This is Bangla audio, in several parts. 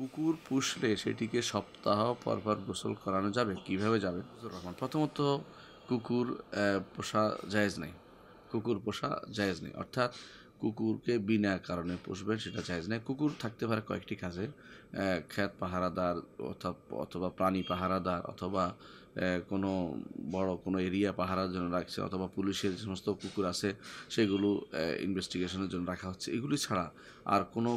কুকুর পুষলে সেটিকে সপ্তাহ পরপর গোসল করানো যাবে কিভাবে যাবে রহমান প্রথমত কুকুর পোষা জায়েজ নেই কুকুর পোষা জায়েজ নেই অর্থাৎ কুকুরকে বিনা কারণে পুষবেন সেটা জায়েজ নেই কুকুর থাকতে পারে কয়েকটি কাজে খ্যাত পাহারাদার অথবা প্রাণী পাহারাদার অথবা কোনো বড় কোনো এরিয়া পাহারার জন্য রাখছে অথবা পুলিশের যে সমস্ত কুকুর আছে সেগুলো ইনভেস্টিগেশনের জন্য রাখা হচ্ছে এগুলি ছাড়া আর কোনো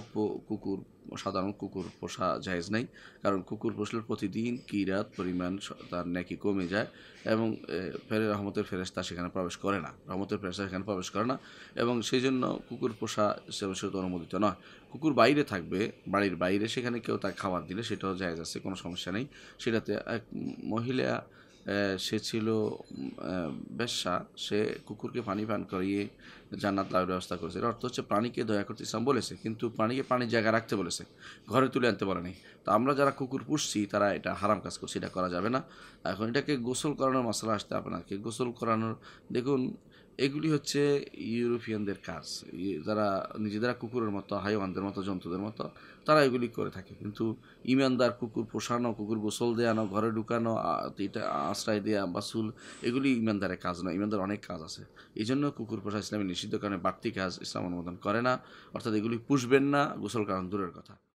কুকুর সাধারণ কুকুর পোষা জায়েজ নাই কারণ কুকুর পোষলে প্রতিদিন কিরাত পরিমাণ তার নাকি কমে যায় এবং ফেরে রহমতের ফেরেস্তা সেখানে প্রবেশ করে না রহমতের ফেরেস্তা সেখানে প্রবেশ করে না এবং সেই জন্য কুকুর পোষা সেটা অনুমোদিত নয় কুকুর বাইরে থাকবে বাড়ির বাইরে সেখানে কেউ তার খাবার দিলে সেটাও জায়েজ আছে কোনো সমস্যা নেই সেটাতে এক মহিলা সে ছিল বেশ্যা সে কুকুরকে পানি পান করিয়ে জান্নাত লাভের ব্যবস্থা করেছে এর অর্থ হচ্ছে প্রাণীকে দয়া করতে ইসলাম বলেছে কিন্তু প্রাণীকে পানির জায়গায় রাখতে বলেছে ঘরে তুলে আনতে বলেনি তো আমরা যারা কুকুর পুষছি তারা এটা হারাম কাজ করছি এটা করা যাবে না এখন এটাকে গোসল করানোর মশলা আসতে আপনাকে গোসল করানোর দেখুন এগুলি হচ্ছে ইউরোপিয়ানদের কাজ যারা নিজেদের কুকুরের মতো হাইওয়ানদের মতো জন্তুদের মতো তারা এগুলি করে থাকে কিন্তু ইমানদার কুকুর পোষানো কুকুর গোসল দেওয়ানো ঘরে ঢুকানো এটা আশ্রয় দেওয়া বা চুল এগুলি ইমানদারের কাজ নয় ইমানদার অনেক কাজ আছে এই জন্য কুকুর পোষা ইসলামী নিষিদ্ধ কারণে বাড়তি কাজ ইসলাম অনুমোদন করে না অর্থাৎ এগুলি পুষবেন না গোসল কারণ দূরের কথা